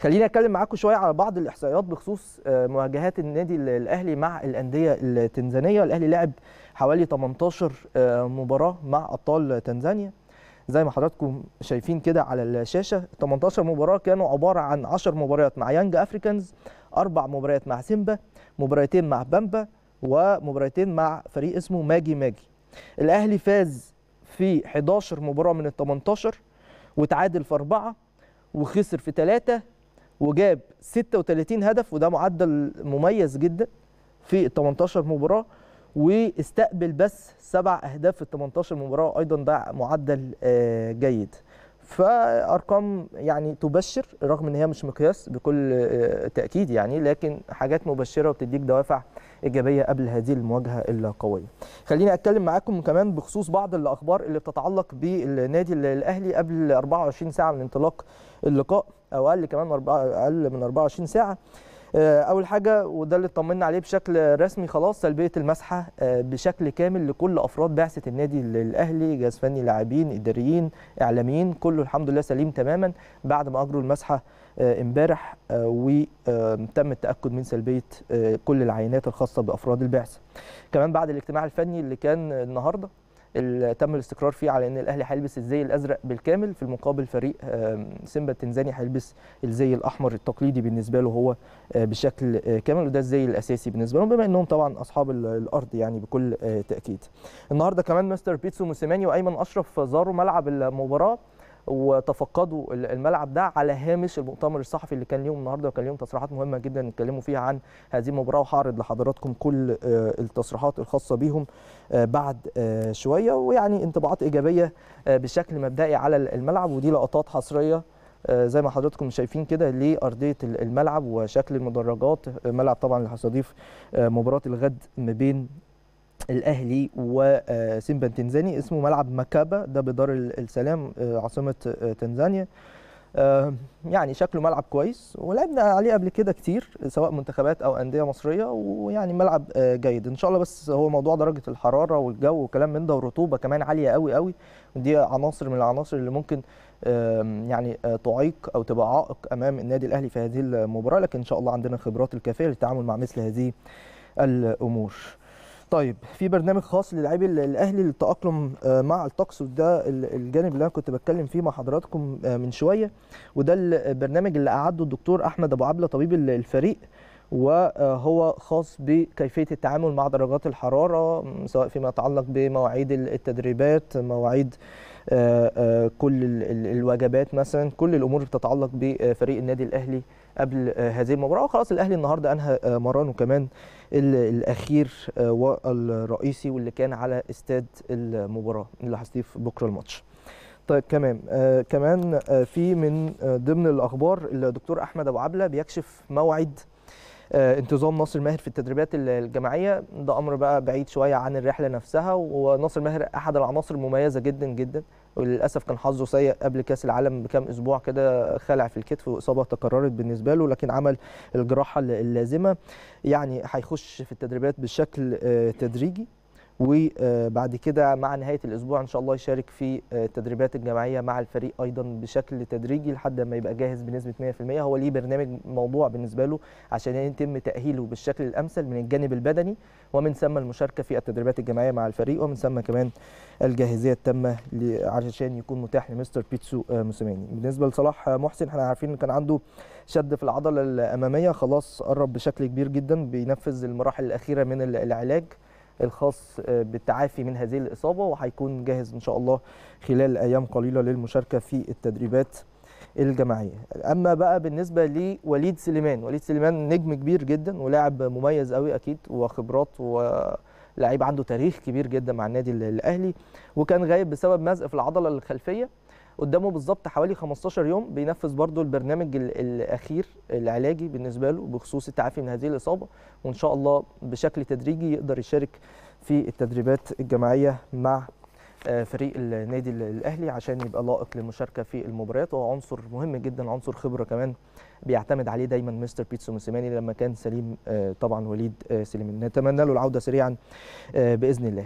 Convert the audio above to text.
خليني اتكلم معاكم شويه على بعض الاحصائيات بخصوص آه، مواجهات النادي الاهلي مع الانديه التنزانيه الاهلي لعب حوالي 18 آه، مباراه مع ابطال تنزانيا زي ما حضراتكم شايفين كده على الشاشه 18 مباراه كانوا عباره عن 10 مباريات مع يانج افريكانز اربع مباريات مع سيمبا مباراتين مع بامبا ومباراتين مع فريق اسمه ماجي ماجي الاهلي فاز في 11 مباراه من ال 18 وتعادل في اربعه وخسر في ثلاثه وجاب 36 هدف وده معدل مميز جدا في ال 18 مباراه واستقبل بس سبع اهداف في ال 18 مباراه ايضا ده معدل آه، جيد فارقام يعني تبشر رغم ان هي مش مقياس بكل آه، تاكيد يعني لكن حاجات مبشره وبتديك دوافع ايجابيه قبل هذه المواجهه القويه. خليني اتكلم معاكم كمان بخصوص بعض الاخبار اللي بتتعلق بالنادي الاهلي قبل 24 ساعه من انطلاق اللقاء او اقل كمان اقل من 24 ساعه. آه، اول حاجه وده اللي اطمنا عليه بشكل رسمي خلاص سلبيه المسحه آه، بشكل كامل لكل افراد بعثه النادي الاهلي جهاز فني لاعبين اداريين اعلاميين كله الحمد لله سليم تماما بعد ما اجروا المسحه آه، امبارح وتم التاكد من سلبيه كل العينات الخاصه بافراد البعثه كمان بعد الاجتماع الفني اللي كان النهارده تم الاستقرار فيه على ان الاهلي هيلبس الزي الازرق بالكامل في المقابل فريق سيمبا التنزاني هيلبس الزي الاحمر التقليدي بالنسبه له هو آه، بشكل آه، كامل وده الزي الاساسي بالنسبه لهم بما انهم طبعا اصحاب الارض يعني بكل آه، تاكيد النهارده كمان مستر بيتسو موسيماني وايمن اشرف زاروا ملعب المباراه وتفقدوا الملعب ده على هامش المؤتمر الصحفي اللي كان ليهم النهارده وكان ليهم تصريحات مهمه جدا اتكلموا فيها عن هذه المباراه وهعرض لحضراتكم كل آه، التصريحات الخاصه بيهم آه، بعد آه، شويه ويعني انطباعات ايجابيه بشكل مبدئي على الملعب ودي لقطات حصريه زي ما حضراتكم شايفين كده لارضيه الملعب وشكل المدرجات ملعب طبعا اللي هيستضيف مباراه الغد ما بين الاهلي وسيمبا التنزاني اسمه ملعب مكابا ده بدار السلام آه، عاصمه آه، تنزانيا آه، يعني شكله ملعب كويس ولعبنا عليه قبل كده كتير سواء منتخبات او انديه مصريه ويعني ملعب جيد ان شاء الله بس هو موضوع درجه الحراره والجو وكلام من ده والرطوبه كمان عاليه قوي قوي دي عناصر من العناصر اللي ممكن يعني تعيق او تبقى عائق امام النادي الاهلي في هذه المباراه لكن ان شاء الله عندنا الخبرات الكافيه للتعامل مع مثل هذه الامور طيب في برنامج خاص للاعبي الاهلي للتاقلم آه، مع الطقس وده الجانب اللي انا كنت بتكلم فيه مع حضراتكم آه، من شويه وده البرنامج اللي اعده الدكتور احمد ابو عبله طبيب الفريق وهو آه، خاص بكيفيه التعامل مع درجات الحراره سواء فيما يتعلق بمواعيد التدريبات مواعيد كل الوجبات مثلا كل الامور بتتعلق بفريق النادي الاهلي قبل هذه المباراه وخلاص الاهلي النهارده انهى مرانه كمان الاخير آه، والرئيسي واللي كان على استاد المباراه اللي هستضيف بكره الماتش طيب كمان آه كمان آه في من آه ضمن الاخبار الدكتور احمد ابو عبله بيكشف موعد آه انتظام ناصر ماهر في التدريبات الجماعيه ده امر بقى بعيد شويه عن الرحله نفسها وناصر ماهر احد العناصر المميزه جدا جدا وللاسف كان حظه سيء قبل كاس العالم بكام اسبوع كده خلع في الكتف واصابه تكررت بالنسبه له لكن عمل الجراحه اللازمه يعني هيخش في التدريبات بشكل آه، تدريجي وبعد كده مع نهايه الاسبوع ان شاء الله يشارك في آه، التدريبات الجماعيه مع الفريق ايضا بشكل تدريجي لحد ما يبقى جاهز بنسبه 100% هو ليه برنامج موضوع بالنسبه له عشان يتم تاهيله بالشكل الامثل من الجانب البدني ومن ثم المشاركه في التدريبات الجماعيه مع الفريق ومن ثم كمان الجاهزيه التامه علشان يكون متاح لمستر بيتسو آه، موسيماني بالنسبه لصلاح آه، محسن احنا عارفين كان عنده شد في العضله الاماميه خلاص قرب بشكل كبير جدا بينفذ المراحل الاخيره من العلاج الخاص آه، بالتعافي من هذه الإصابة وهيكون جاهز إن شاء الله خلال أيام قليلة للمشاركة في التدريبات الجماعيه اما بقى بالنسبه لوليد سليمان وليد سليمان نجم كبير جدا ولاعب مميز قوي اكيد وخبرات و لعيب عنده تاريخ كبير جدا مع النادي الاهلي وكان غايب بسبب مزق في العضله الخلفيه قدامه بالظبط حوالي 15 يوم بينفذ برضو البرنامج الاخير العلاجي بالنسبه له بخصوص التعافي من هذه الاصابه وان شاء الله بشكل تدريجي يقدر يشارك في التدريبات الجماعيه مع فريق النادي الاهلي عشان يبقى لائق للمشاركه في المباريات وهو عنصر مهم جدا عنصر خبره كمان بيعتمد عليه دايما مستر بيتسو موسيماني لما كان سليم آه، طبعا وليد آه، سليمان نتمنى له العوده سريعا آه، باذن الله